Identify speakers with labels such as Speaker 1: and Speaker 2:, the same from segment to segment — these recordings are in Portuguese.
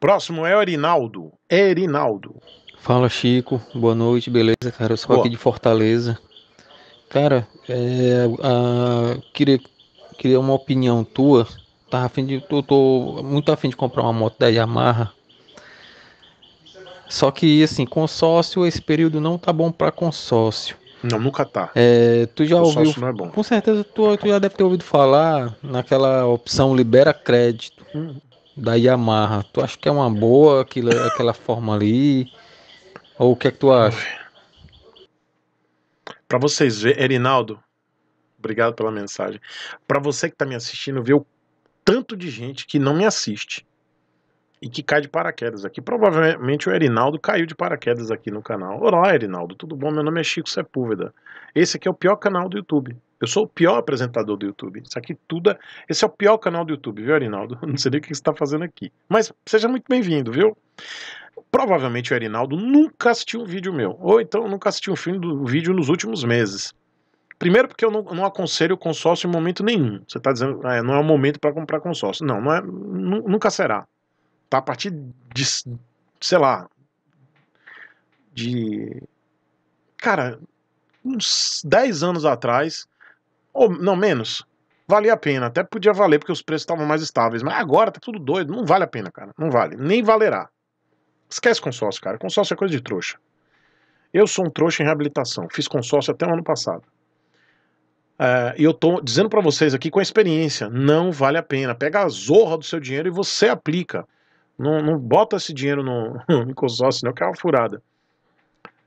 Speaker 1: Próximo é o Erinaldo. Erinaldo. Fala, Chico. Boa noite, beleza, cara? Eu sou Boa. aqui de Fortaleza. Cara, é, a, queria, queria uma opinião tua. Tá afim de, eu tô muito afim de comprar uma moto da Yamaha. Só que, assim, consórcio, esse período não tá bom para consórcio. Não, nunca tá. É, tu já consórcio ouviu? Não é bom. Com certeza tu, tu já deve ter ouvido falar naquela opção libera crédito. Hum da Yamaha, tu acha que é uma boa aquela, aquela forma ali? Ou o que é que tu acha? Para vocês verem, Erinaldo, obrigado pela mensagem. Para você que está me assistindo, ver o tanto de gente que não me assiste e que cai de paraquedas aqui. Provavelmente o Erinaldo caiu de paraquedas aqui no canal. Olá, Erinaldo, tudo bom? Meu nome é Chico Sepúlveda. Esse aqui é o pior canal do YouTube. Eu sou o pior apresentador do YouTube. Isso aqui tudo. É... Esse é o pior canal do YouTube, viu, Arinaldo? Não sei nem o que você está fazendo aqui. Mas seja muito bem-vindo, viu? Provavelmente o Arinaldo nunca assistiu um vídeo meu. Ou então nunca assistiu um filme do vídeo nos últimos meses. Primeiro, porque eu não, não aconselho o consórcio em momento nenhum. Você está dizendo, ah, não é o momento para comprar consórcio. Não, não é, nunca será. Tá a partir de, sei lá, de. Cara, uns 10 anos atrás, ou não, menos. Valia a pena. Até podia valer porque os preços estavam mais estáveis. Mas agora tá tudo doido. Não vale a pena, cara. Não vale. Nem valerá. Esquece consórcio, cara. Consórcio é coisa de trouxa. Eu sou um trouxa em reabilitação. Fiz consórcio até o ano passado. Uh, e eu tô dizendo para vocês aqui com a experiência, não vale a pena. Pega a zorra do seu dinheiro e você aplica. Não, não bota esse dinheiro no, no consórcio, não, que é uma furada.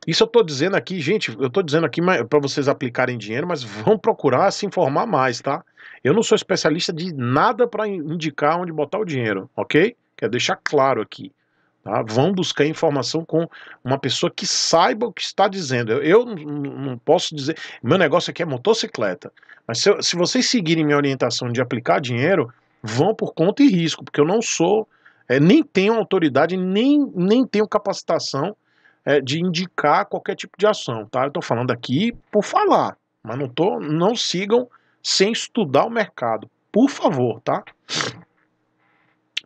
Speaker 1: Isso eu estou dizendo aqui, gente, eu estou dizendo aqui para vocês aplicarem dinheiro, mas vão procurar se informar mais, tá? Eu não sou especialista de nada para indicar onde botar o dinheiro, ok? Quer deixar claro aqui. Tá? Vão buscar informação com uma pessoa que saiba o que está dizendo. Eu, eu não posso dizer. Meu negócio aqui é motocicleta. Mas se, eu, se vocês seguirem minha orientação de aplicar dinheiro, vão por conta e risco, porque eu não sou, é, nem tenho autoridade, nem, nem tenho capacitação é, de indicar qualquer tipo de ação, tá? Eu estou falando aqui por falar, mas não, tô, não sigam sem estudar o mercado, por favor, tá?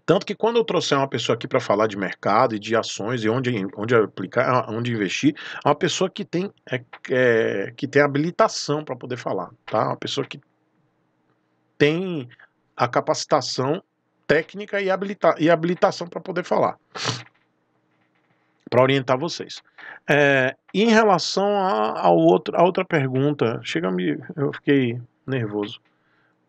Speaker 1: Tanto que quando eu trouxer uma pessoa aqui para falar de mercado e de ações e onde, onde aplicar, onde investir, é uma pessoa que tem, é, é, que tem habilitação para poder falar, tá? Uma pessoa que tem a capacitação técnica e, habilita, e habilitação para poder falar para orientar vocês. É, em relação a, a, outro, a outra pergunta, chega me, eu fiquei nervoso.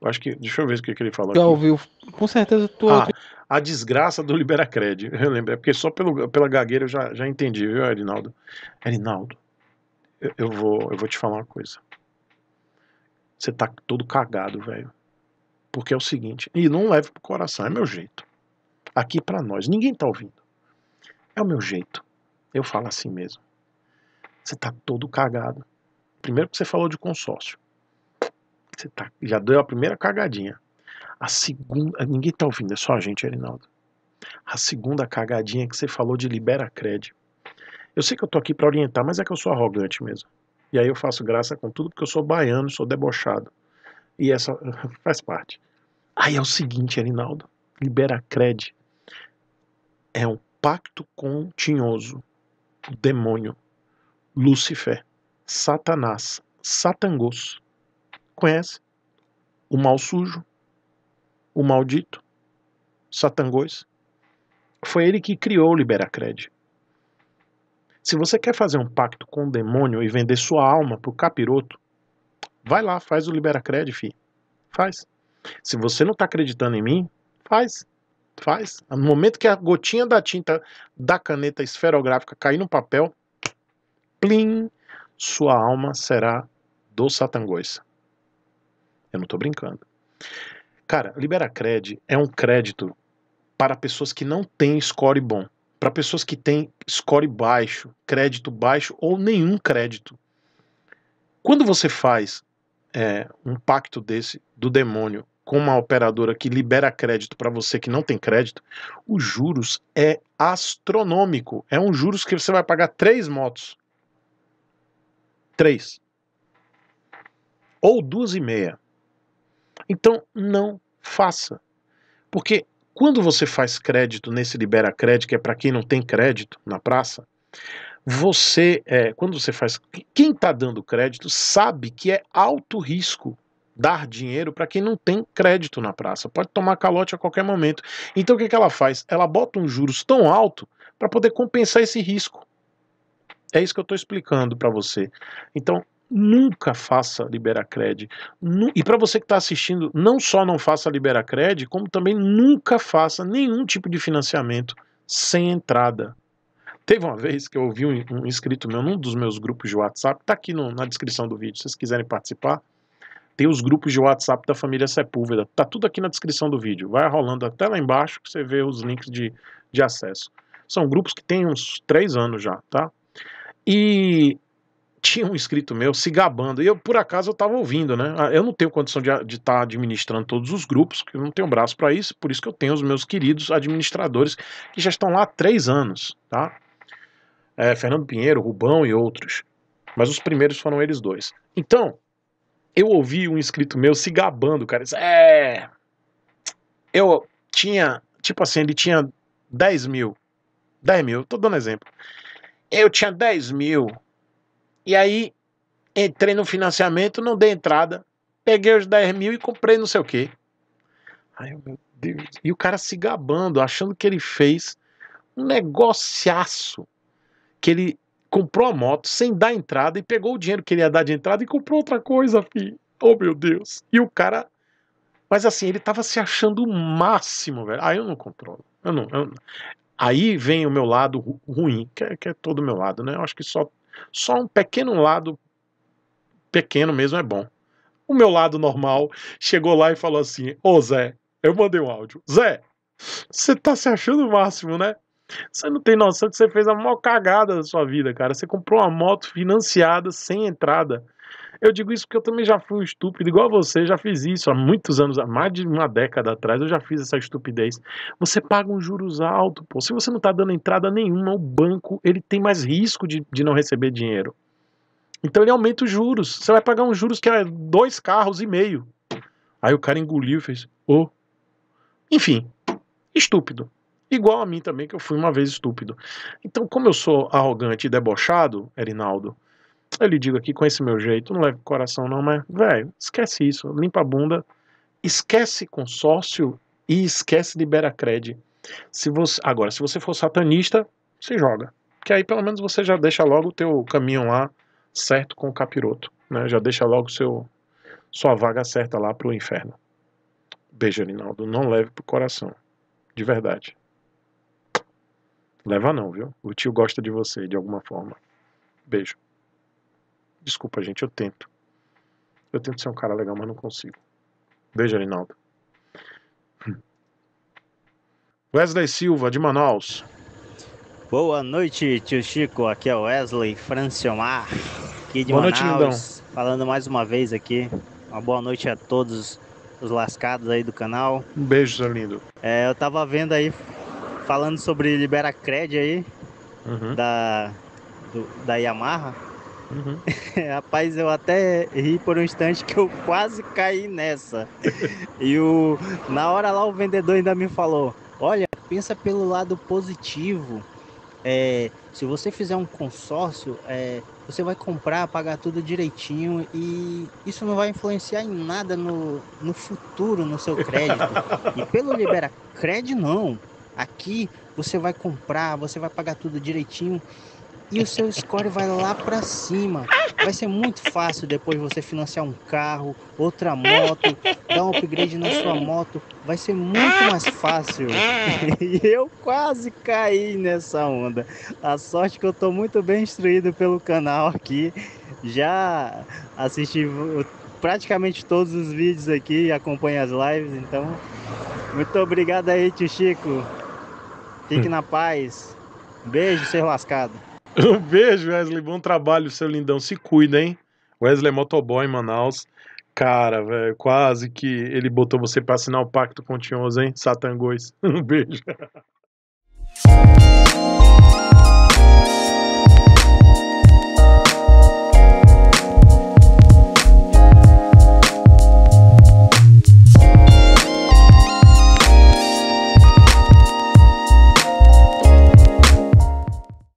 Speaker 1: Acho que, deixa eu ver o que, que ele falou. Já aqui. ouviu? Com certeza tu ah, A desgraça do Liberacred. Eu lembrei, é porque só pelo, pela gagueira eu já, já entendi, viu, Erinaldo? Erinaldo, eu, eu, vou, eu vou te falar uma coisa. Você tá todo cagado, velho. Porque é o seguinte, e não leve pro coração, é meu jeito. Aqui para nós, ninguém tá ouvindo. É o meu jeito. Eu falo assim mesmo. Você tá todo cagado. Primeiro que você falou de consórcio. Você tá, já deu a primeira cagadinha. A segunda. Ah, ninguém tá ouvindo, é só a gente, Erinaldo. A segunda cagadinha é que você falou de libera crédito. Eu sei que eu tô aqui para orientar, mas é que eu sou arrogante mesmo. E aí eu faço graça com tudo porque eu sou baiano, sou debochado. E essa faz parte. Aí é o seguinte, Erinaldo, libera crédito. É um pacto continhoso o demônio, Lúcifer, Satanás, Satangos. Conhece? O mal sujo, o maldito, Satangos. Foi ele que criou o Liberacred. Se você quer fazer um pacto com o demônio e vender sua alma pro capiroto, vai lá, faz o Liberacred, fi. Faz. Se você não tá acreditando em mim, faz. Faz. No momento que a gotinha da tinta da caneta esferográfica cair no papel, plim, sua alma será do satangoisa. Eu não estou brincando. Cara, Liberacred é um crédito para pessoas que não têm score bom. Para pessoas que têm score baixo, crédito baixo ou nenhum crédito. Quando você faz é, um pacto desse do demônio com uma operadora que libera crédito para você que não tem crédito, os juros é astronômico. É um juros que você vai pagar três motos. Três. Ou duas e meia. Então, não faça. Porque quando você faz crédito nesse Libera Crédito, que é para quem não tem crédito na praça, você, é, quando você faz. Quem está dando crédito sabe que é alto risco dar dinheiro para quem não tem crédito na praça. Pode tomar calote a qualquer momento. Então o que, que ela faz? Ela bota um juros tão alto para poder compensar esse risco. É isso que eu estou explicando para você. Então, nunca faça Liberacred. E para você que está assistindo, não só não faça Liberacred, como também nunca faça nenhum tipo de financiamento sem entrada. Teve uma vez que eu ouvi um, um inscrito meu num dos meus grupos de WhatsApp, está aqui no, na descrição do vídeo, se vocês quiserem participar ter os grupos de WhatsApp da família Sepúlveda. Tá tudo aqui na descrição do vídeo. Vai rolando até lá embaixo que você vê os links de, de acesso. São grupos que têm uns três anos já, tá? E tinha um inscrito meu se gabando. E eu, por acaso, eu estava ouvindo, né? Ah, eu não tenho condição de estar tá administrando todos os grupos, porque eu não tenho braço para isso, por isso que eu tenho os meus queridos administradores que já estão lá há três anos, tá? É, Fernando Pinheiro, Rubão e outros. Mas os primeiros foram eles dois. Então, eu ouvi um inscrito meu se gabando, cara. Disse, é. Eu tinha. Tipo assim, ele tinha 10 mil. 10 mil, tô dando exemplo. Eu tinha 10 mil. E aí entrei no financiamento, não dei entrada. Peguei os 10 mil e comprei não sei o quê. Ai, meu Deus. E o cara se gabando, achando que ele fez um negociaço. Que ele comprou a moto sem dar entrada e pegou o dinheiro que ele ia dar de entrada e comprou outra coisa, filho. Oh, meu Deus. E o cara. Mas assim, ele tava se achando o máximo, velho. Aí ah, eu não controlo. Eu não, eu não, Aí vem o meu lado ruim, que é, que é todo o meu lado, né? Eu acho que só, só um pequeno lado, pequeno mesmo, é bom. O meu lado normal chegou lá e falou assim: Ô Zé, eu mandei um áudio. Zé, você tá se achando o máximo, né? Você não tem noção que você fez a maior cagada da sua vida, cara. Você comprou uma moto financiada, sem entrada. Eu digo isso porque eu também já fui um estúpido, igual você, já fiz isso há muitos anos, há mais de uma década atrás, eu já fiz essa estupidez. Você paga um juros alto, pô. Se você não tá dando entrada nenhuma, o banco ele tem mais risco de, de não receber dinheiro. Então ele aumenta os juros. Você vai pagar um juros que é dois carros e meio. Aí o cara engoliu e fez, ô. Oh. Enfim, estúpido. Igual a mim também, que eu fui uma vez estúpido. Então, como eu sou arrogante e debochado, Erinaldo, eu lhe digo aqui com esse meu jeito, não leve coração não, mas, velho, esquece isso, limpa a bunda, esquece consórcio e esquece Liberacred. Se você, agora, se você for satanista, se joga. Que aí pelo menos você já deixa logo o teu caminho lá certo com o capiroto, né? Já deixa logo seu sua vaga certa lá pro inferno. Beijo, Rinaldo, não leve pro coração. De verdade. Leva não, viu? O tio gosta de você, de alguma forma. Beijo. Desculpa, gente, eu tento. Eu tento ser um cara legal, mas não consigo. Beijo, Arinaldo. Wesley
Speaker 2: Silva, de Manaus. Boa noite, tio Chico. Aqui é o Wesley Franciomar, aqui de boa Manaus. Noite, lindão. Falando mais uma vez aqui. Uma boa noite a todos os lascados aí do canal. Um beijo, seu lindo. É, eu tava vendo aí falando sobre Libera Cred aí, uhum. da, do, da Yamaha. Uhum. Rapaz, eu até ri por um instante que eu quase caí nessa. e o, na hora lá o vendedor ainda me falou: Olha, pensa pelo lado positivo. É, se você fizer um consórcio, é, você vai comprar, pagar tudo direitinho e isso não vai influenciar em nada no, no futuro, no seu crédito. e pelo Libera Cred, não. Aqui você vai comprar, você vai pagar tudo direitinho e o seu score vai lá para cima. Vai ser muito fácil depois você financiar um carro, outra moto, dar um upgrade na sua moto. Vai ser muito mais fácil. e eu quase caí nessa onda. A sorte que eu tô muito bem instruído pelo canal aqui. Já assisti praticamente todos os vídeos aqui, e acompanho as lives, então muito obrigado aí, tio Chico. Fique na paz.
Speaker 1: Beijo, seu lascado. Um beijo, Wesley. Bom trabalho, seu lindão. Se cuida, hein? Wesley é motoboy em Manaus. Cara, velho, quase que ele botou você para assinar o pacto com o hein? Satangões. Um beijo.